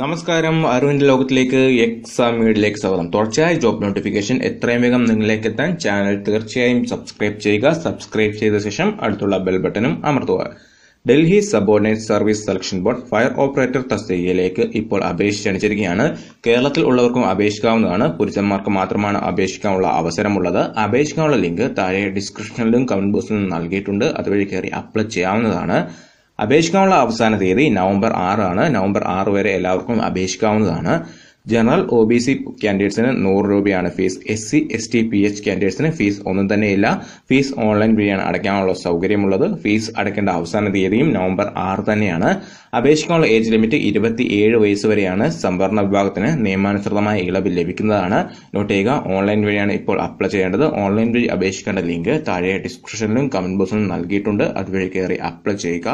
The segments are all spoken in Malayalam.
നമസ്കാരം അരുവിന്റെ ലോകത്തിലേക്ക് എക്സാം വീഡിലേക്ക് സ്വാഗതം തുടർച്ചയായ ജോബ് നോട്ടിഫിക്കേഷൻ എത്രയും വേഗം നിങ്ങളിലേക്ക് എത്താൻ ചാനൽ തീർച്ചയായും സബ്സ്ക്രൈബ് ചെയ്യുക സബ്സ്ക്രൈബ് ചെയ്ത ശേഷം അടുത്തുള്ള ബെൽ ബട്ടണും അമർത്തുക Delhi subordinate service selection board fire operator തസ്തികയിലേക്ക് ഇപ്പോൾ അപേക്ഷ ക്ഷണിച്ചിരിക്കുകയാണ് കേരളത്തിൽ ഉള്ളവർക്കും അപേക്ഷിക്കാവുന്നതാണ് പുരുഷന്മാർക്ക് മാത്രമാണ് അപേക്ഷിക്കാനുള്ള അവസരമുള്ളത് അപേക്ഷിക്കാനുള്ള ലിങ്ക് താഴെ ഡിസ്ക്രിപ്ഷനിലും കമന്റ് ബോക്സിലും നൽകിയിട്ടുണ്ട് അതുവഴി കയറി അപ്ലൈ ചെയ്യാവുന്നതാണ് അപേക്ഷിക്കാനുള്ള അവസാന തീയതി നവംബർ ആറാണ് നവംബർ ആറ് വരെ എല്ലാവർക്കും അപേക്ഷിക്കാവുന്നതാണ് ജനറൽ ഒ ബി സി കാൻഡിഡേറ്റ്സിന് നൂറ് രൂപയാണ് fees S C S T P H കാൻഡിഡേറ്റ്സിന് ഫീസ് ഒന്നും തന്നെയില്ല ഫീസ് ഓൺലൈൻ വഴിയാണ് അടയ്ക്കാനുള്ള സൗകര്യമുള്ളത് ഫീസ് അടയ്ക്കേണ്ട അവസാന തീയതിയും നവംബർ ആറ് തന്നെയാണ് അപേക്ഷിക്കാനുള്ള ഏജ് ലിമിറ്റ് ഇരുപത്തി ഏഴ് വയസ്സ് വരെയാണ് സംവരണ വിഭാഗത്തിന് നിയമാനുസൃതമായ ഇളവ് ലഭിക്കുന്നതാണ് നോട്ട് ചെയ്യുക ഓൺലൈൻ വഴിയാണ് ഇപ്പോൾ അപ്ലൈ ചെയ്യേണ്ടത് ഓൺലൈൻ വഴി അപേക്ഷിക്കേണ്ട ലിങ്ക് താഴെ ഡിസ്ക്രിപ്ഷനിലും കമന്റ് ബോക്സിലും നൽകിയിട്ടുണ്ട് അതുവഴി കയറി അപ്ലൈ ചെയ്യുക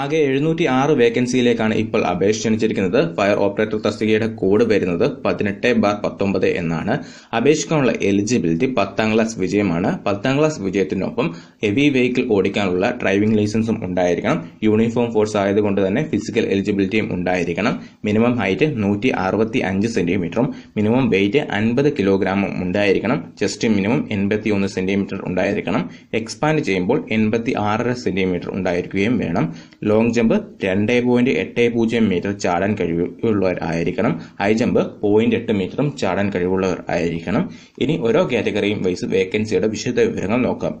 ആകെ എഴുന്നൂറ്റി ആറ് വേക്കൻസിയിലേക്കാണ് ഇപ്പോൾ അപേക്ഷ ക്ഷണിച്ചിരിക്കുന്നത് ഫയർ ഓപ്പറേറ്റർ തസ്തികയുടെ കോഡ് വരുന്നത് പതിനെട്ട് ബാർ പത്തൊമ്പത് എന്നാണ് അപേക്ഷിക്കാനുള്ള എലിജിബിലിറ്റി പത്താം ക്ലാസ് വിജയമാണ് പത്താം ക്ലാസ് വിജയത്തിനൊപ്പം ഹെവി വെഹിക്കിൾ ഓടിക്കാനുള്ള ഡ്രൈവിംഗ് ലൈസൻസും ഉണ്ടായിരിക്കണം യൂണിഫോം ഫോഴ്സ് ആയതുകൊണ്ട് തന്നെ ഫിസിക്കൽ എലിജിബിലിറ്റിയും ഉണ്ടായിരിക്കണം മിനിമം ഹൈറ്റ് നൂറ്റി അറുപത്തി അഞ്ച് സെന്റിമീറ്ററും മിനിമം വെയിറ്റ് അൻപത് കിലോഗ്രാമും ഉണ്ടായിരിക്കണം ചെസ്റ്റ് മിനിമം എൺപത്തി ഒന്ന് സെന്റിമീറ്റർ ഉണ്ടായിരിക്കണം എക്സ്പാൻഡ് ചെയ്യുമ്പോൾ എൺപത്തി ആറര സെന്റിമീറ്റർ ഉണ്ടായിരിക്കുകയും വേണം ലോങ് ജമ്പ് രണ്ട് പോയിന്റ് എട്ട് പൂജ്യം മീറ്റർ ചാടാൻ കഴിവുള്ളവർ ആയിരിക്കണം ഹൈ ജമ്പ് പോയിന്റ് എട്ട് മീറ്ററും ചാടാൻ കഴിവുള്ളവർ ആയിരിക്കണം ഇനി ഓരോ കാറ്റഗറിയും വൈസ് വേക്കൻസിയുടെ വിശദ വിവരങ്ങൾ നോക്കാം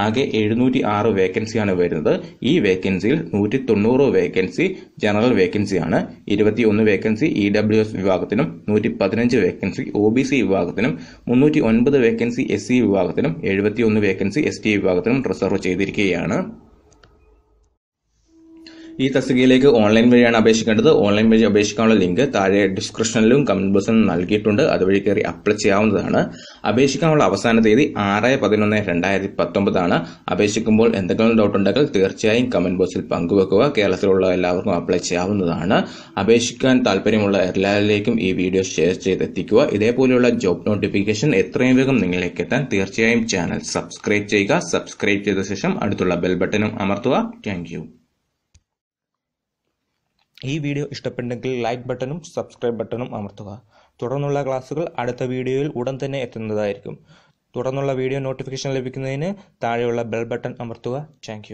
ആകെ എഴുന്നൂറ്റി ആറ് വേക്കൻസിയാണ് വരുന്നത് ഈ വേക്കൻസിയിൽ നൂറ്റി തൊണ്ണൂറ് വേക്കൻസി ജനറൽ വേക്കൻസിയാണ് ഇരുപത്തി ഒന്ന് vacancy E e W S വിഭാഗത്തിനും നൂറ്റി പതിനഞ്ച് വേക്കൻസി ഒ ബി സി വിഭാഗത്തിനും മുന്നൂറ്റി ഒൻപത് വേക്കൻസി എസ് സി e വിഭാഗത്തിനും എഴുപത്തി ഒന്ന് വേക്കൻസി എസ് ടി വിഭാഗത്തിനും റിസർവ് ചെയ്തിരിക്കുകയാണ് ഈ തസ്തികയിലേക്ക് ഓൺലൈൻ വഴിയാണ് അപേക്ഷിക്കേണ്ടത് ഓൺലൈൻ വഴി അപേക്ഷിക്കാനുള്ള ലിങ്ക് താഴെ ഡിസ്ക്രിപ്ഷനിലും കമന്റ് ബോക്സിലും നൽകിയിട്ടുണ്ട് അതുവഴി കയറി അപ്ലൈ ചെയ്യാവുന്നതാണ് അപേക്ഷിക്കാനുള്ള അവസാന തീയതി ആറ് പതിനൊന്ന് രണ്ടായിരത്തി പത്തൊമ്പതാണ് അപേക്ഷിക്കുമ്പോൾ എന്തെങ്കിലും ഡൗട്ട് ഉണ്ടെങ്കിൽ തീർച്ചയായും കമന്റ് ബോക്സിൽ പങ്കുവെക്കുക കേരളത്തിലുള്ള എല്ലാവർക്കും അപ്ലൈ ചെയ്യാവുന്നതാണ് അപേക്ഷിക്കാൻ താല്പര്യമുള്ള എല്ലാവരിലേക്കും ഈ വീഡിയോ ഷെയർ ചെയ്തെത്തിക്കുക ഇതേപോലെയുള്ള ജോബ് നോട്ടിഫിക്കേഷൻ എത്രയും വേഗം നിങ്ങളിലേക്ക് എത്താൻ തീർച്ചയായും ചാനൽ സബ്സ്ക്രൈബ് ചെയ്യുക സബ്സ്ക്രൈബ് ചെയ്ത ശേഷം അടുത്തുള്ള ബെൽ ബട്ടണും അമർത്തുക താങ്ക് ഈ വീഡിയോ ഇഷ്ടപ്പെട്ടെങ്കിൽ ലൈക്ക് ബട്ടണും സബ്സ്ക്രൈബ് ബട്ടണും അമർത്തുക തുടർന്നുള്ള ക്ലാസ്സുകൾ അടുത്ത വീഡിയോയിൽ ഉടൻ തന്നെ എത്തുന്നതായിരിക്കും തുടർന്നുള്ള വീഡിയോ നോട്ടിഫിക്കേഷൻ ലഭിക്കുന്നതിന് താഴെയുള്ള ബെൽ ബട്ടൺ അമർത്തുക താങ്ക്